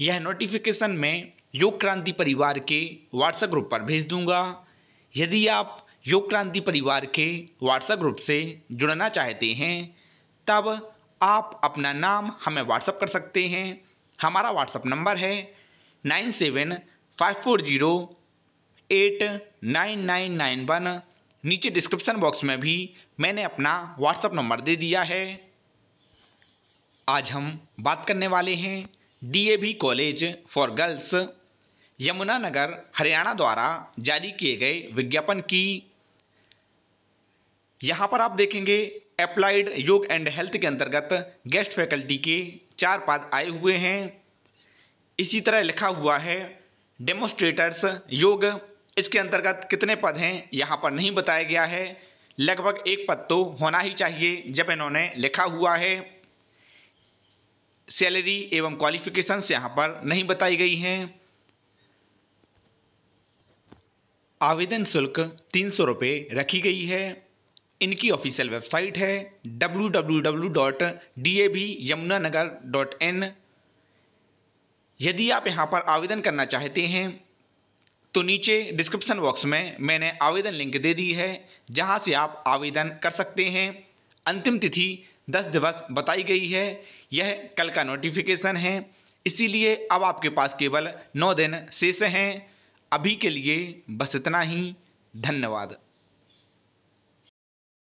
यह नोटिफिकेशन मैं योग क्रांति परिवार के व्हाट्सएप ग्रुप पर भेज दूंगा यदि आप योग क्रांति परिवार के व्हाट्सएप ग्रुप से जुड़ना चाहते हैं तब आप अपना नाम हमें व्हाट्सएप कर सकते हैं हमारा व्हाट्सएप नंबर है nine seven five four zero eight nine nine nine one नीचे डिस्क्रिप्शन बॉक्स में भी मैंने अपना व्हाट्सएप नंबर दे दिया है आज हम बात करने वाले हैं DAV college for girls Yamunanagar Haryana द्वारा जारी किए गए विज्ञापन की यहाँ पर आप देखेंगे अप्लाइड योग एंड हेल्थ के अंतर्गत गेस्ट फैकल्टी के चार पद आए हुए हैं इसी तरह लिखा हुआ है डेमोस्ट्रेटर्स योग इसके अंतर्गत कितने पद हैं यहाँ पर नहीं बताया गया है लगभग एक पद तो होना ही चाहिए जब इन्होंने लिखा हुआ है सैलरी एवं क्वालिफिकेशंस यहाँ पर नहीं बताई गई हैं आवेदन शुल्क तीन सौ रुपये रखी गई है इनकी ऑफिशियल वेबसाइट है W W W dot D A B Yamuna Nagar dot in यदि आप यहाँ पर आवेदन करना चाहते हैं तो नीचे डिस्क्रिप्शन बॉक्स में मैंने आवेदन लिंक दे दी है जहाँ से आप आवेदन कर सकते हैं अंतिम तिथि दस दिवस बताई गई है यह कल का नोटिफिकेशन है इसीलिए अब आपके पास केवल नौ दिन शेष हैं अभी के लिए बस इतना ही धन्यवाद